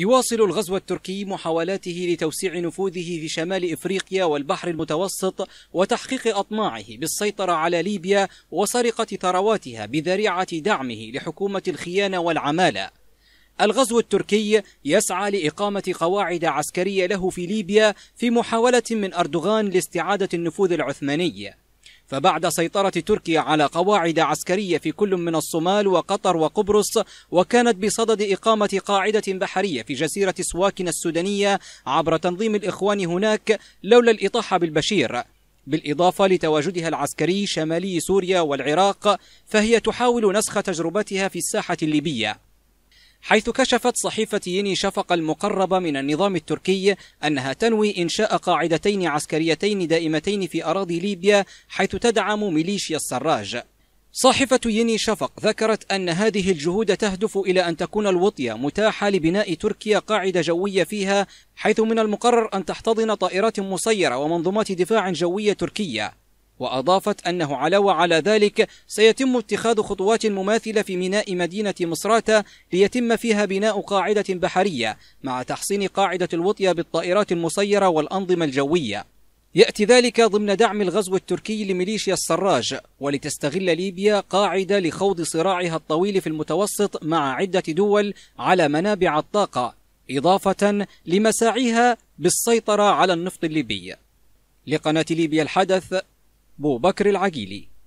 يواصل الغزو التركي محاولاته لتوسيع نفوذه في شمال إفريقيا والبحر المتوسط وتحقيق أطماعه بالسيطرة على ليبيا وسرقة ثرواتها بذريعة دعمه لحكومة الخيانة والعمالة الغزو التركي يسعى لإقامة قواعد عسكرية له في ليبيا في محاولة من أردوغان لاستعادة النفوذ العثماني فبعد سيطرة تركيا على قواعد عسكرية في كل من الصومال وقطر وقبرص وكانت بصدد إقامة قاعدة بحرية في جزيرة سواكن السودانية عبر تنظيم الإخوان هناك لولا الإطاحة بالبشير بالإضافة لتواجدها العسكري شمالي سوريا والعراق فهي تحاول نسخ تجربتها في الساحة الليبية حيث كشفت صحيفة يني شفق المقربة من النظام التركي أنها تنوي إنشاء قاعدتين عسكريتين دائمتين في أراضي ليبيا حيث تدعم ميليشيا السراج صحيفة يني شفق ذكرت أن هذه الجهود تهدف إلى أن تكون الوطية متاحة لبناء تركيا قاعدة جوية فيها حيث من المقرر أن تحتضن طائرات مسيرة ومنظومات دفاع جوية تركية وأضافت أنه على وعلى ذلك سيتم اتخاذ خطوات مماثلة في ميناء مدينة مصراتة ليتم فيها بناء قاعدة بحرية مع تحصين قاعدة الوطية بالطائرات المسيرة والأنظمة الجوية يأتي ذلك ضمن دعم الغزو التركي لميليشيا السراج ولتستغل ليبيا قاعدة لخوض صراعها الطويل في المتوسط مع عدة دول على منابع الطاقة إضافة لمساعيها بالسيطرة على النفط الليبي لقناة ليبيا الحدث بو بكر العجيلي